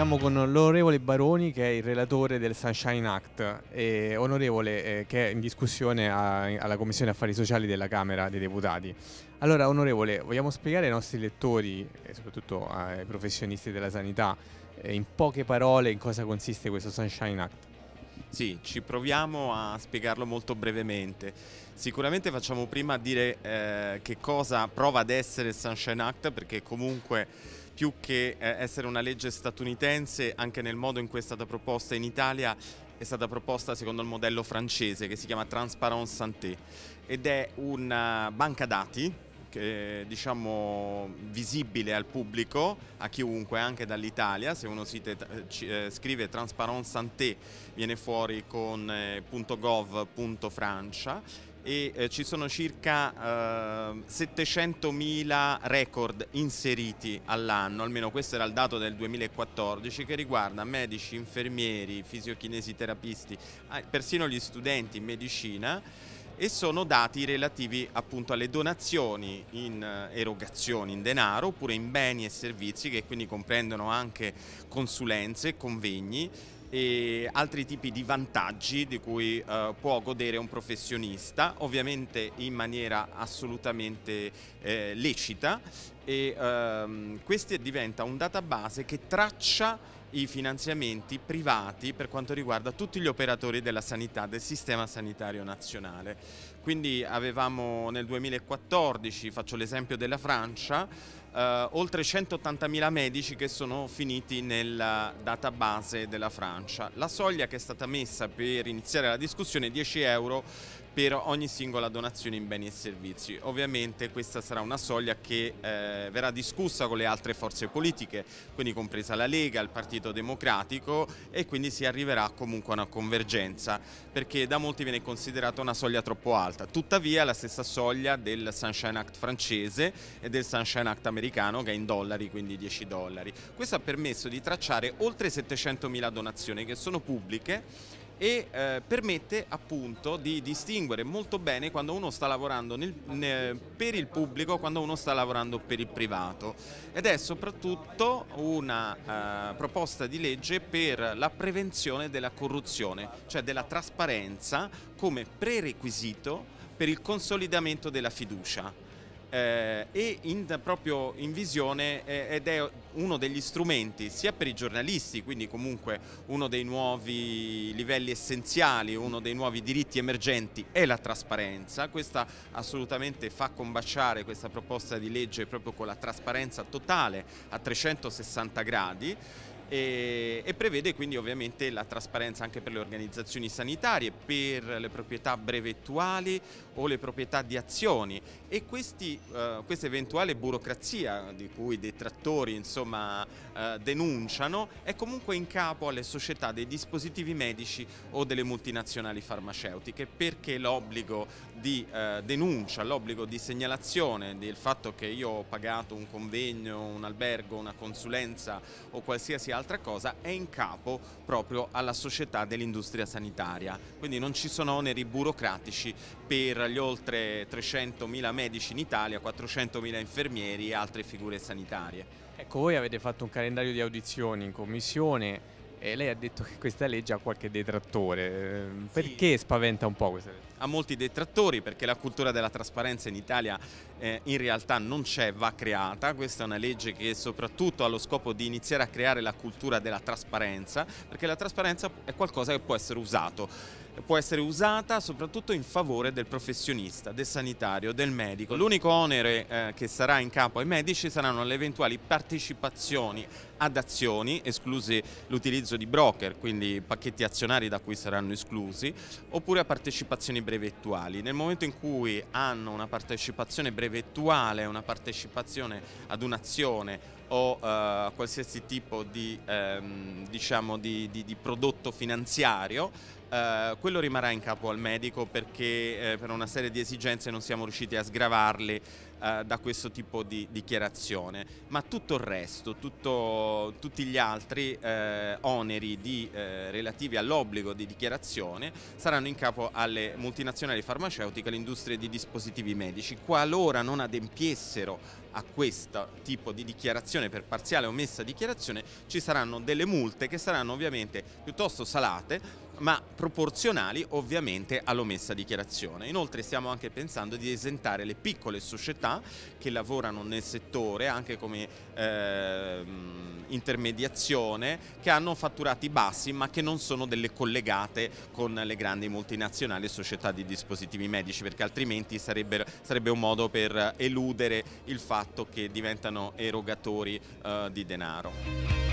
Siamo con l'onorevole Baroni che è il relatore del Sunshine Act e onorevole eh, che è in discussione a, alla Commissione Affari Sociali della Camera dei Deputati. Allora onorevole, vogliamo spiegare ai nostri lettori e soprattutto ai professionisti della sanità eh, in poche parole in cosa consiste questo Sunshine Act? Sì, ci proviamo a spiegarlo molto brevemente. Sicuramente facciamo prima a dire eh, che cosa prova ad essere il Sunshine Act perché comunque più che eh, essere una legge statunitense, anche nel modo in cui è stata proposta in Italia, è stata proposta secondo il modello francese che si chiama Transparence Santé ed è una banca dati che, diciamo, visibile al pubblico, a chiunque, anche dall'Italia. Se uno site, eh, eh scrive Transparence Santé viene fuori con eh, .gov.francia e eh, ci sono circa eh, 700.000 record inseriti all'anno, almeno questo era il dato del 2014 che riguarda medici, infermieri, fisiochinesiterapisti, eh, ah, persino gli studenti in medicina e sono dati relativi appunto alle donazioni in eh, erogazioni in denaro oppure in beni e servizi che quindi comprendono anche consulenze, e convegni e altri tipi di vantaggi di cui eh, può godere un professionista, ovviamente in maniera assolutamente eh, lecita e ehm, questo diventa un database che traccia i finanziamenti privati per quanto riguarda tutti gli operatori della sanità, del sistema sanitario nazionale. Quindi avevamo nel 2014, faccio l'esempio della Francia, eh, oltre 180.000 medici che sono finiti nella database della Francia. La soglia che è stata messa per iniziare la discussione è 10 euro per ogni singola donazione in beni e servizi. Ovviamente questa sarà una soglia che eh, verrà discussa con le altre forze politiche, quindi compresa la Lega, il Partito Democratico e quindi si arriverà comunque a una convergenza, perché da molti viene considerata una soglia troppo alta alta, tuttavia la stessa soglia del Sunshine Act francese e del Sunshine Act americano che è in dollari, quindi 10 dollari. Questo ha permesso di tracciare oltre 700.000 donazioni che sono pubbliche e eh, permette appunto di distinguere molto bene quando uno sta lavorando nel, nel, per il pubblico, quando uno sta lavorando per il privato ed è soprattutto una eh, proposta di legge per la prevenzione della corruzione, cioè della trasparenza come prerequisito per il consolidamento della fiducia eh, e in, proprio in visione eh, ed è uno degli strumenti sia per i giornalisti, quindi comunque uno dei nuovi livelli essenziali, uno dei nuovi diritti emergenti è la trasparenza, questa assolutamente fa combaciare questa proposta di legge proprio con la trasparenza totale a 360 gradi e, eh, e, prevede quindi ovviamente la trasparenza anche per le organizzazioni sanitarie, per le proprietà brevettuali o le proprietà di azioni e questi, eh, questa eventuale burocrazia di cui i detrattori insomma, eh, denunciano è comunque in capo alle società dei dispositivi medici o delle multinazionali farmaceutiche perché l'obbligo di eh, denuncia, l'obbligo di segnalazione del fatto che io ho pagato un convegno, un albergo, una consulenza o qualsiasi altro altra cosa, è in capo proprio alla società dell'industria sanitaria, quindi non ci sono oneri burocratici per gli oltre 300.000 medici in Italia, 400.000 infermieri e altre figure sanitarie. Ecco, voi avete fatto un calendario di audizioni in commissione, e lei ha detto che questa legge ha qualche detrattore. Ehm, perché sì. spaventa un po' questa legge? Ha molti detrattori perché la cultura della trasparenza in Italia eh, in realtà non c'è, va creata. Questa è una legge che soprattutto ha lo scopo di iniziare a creare la cultura della trasparenza, perché la trasparenza è qualcosa che può essere usato può essere usata soprattutto in favore del professionista, del sanitario, del medico. Mm. L'unico onere eh, che sarà in capo ai medici saranno le eventuali partecipazioni ad azioni, escluse l'utilizzo di broker, quindi pacchetti azionari da cui saranno esclusi, oppure a partecipazioni brevettuali. Nel momento in cui hanno una partecipazione brevettuale, una partecipazione ad un'azione o eh, qualsiasi tipo di, ehm, diciamo di, di, di prodotto finanziario, eh, quello rimarrà in capo al medico perché eh, per una serie di esigenze non siamo riusciti a sgravarli eh, da questo tipo di dichiarazione, ma tutto il resto, tutto, tutti gli altri eh, oneri di, eh, relativi all'obbligo di dichiarazione saranno in capo alle multinazionali farmaceutiche e all'industria di dispositivi medici, qualora non adempiessero a questo tipo di dichiarazione per parziale o messa dichiarazione ci saranno delle multe che saranno ovviamente piuttosto salate ma proporzionali ovviamente all'omessa dichiarazione. Inoltre stiamo anche pensando di esentare le piccole società che lavorano nel settore anche come eh, intermediazione, che hanno fatturati bassi ma che non sono delle collegate con le grandi multinazionali società di dispositivi medici perché altrimenti sarebbe, sarebbe un modo per eludere il fatto che diventano erogatori eh, di denaro.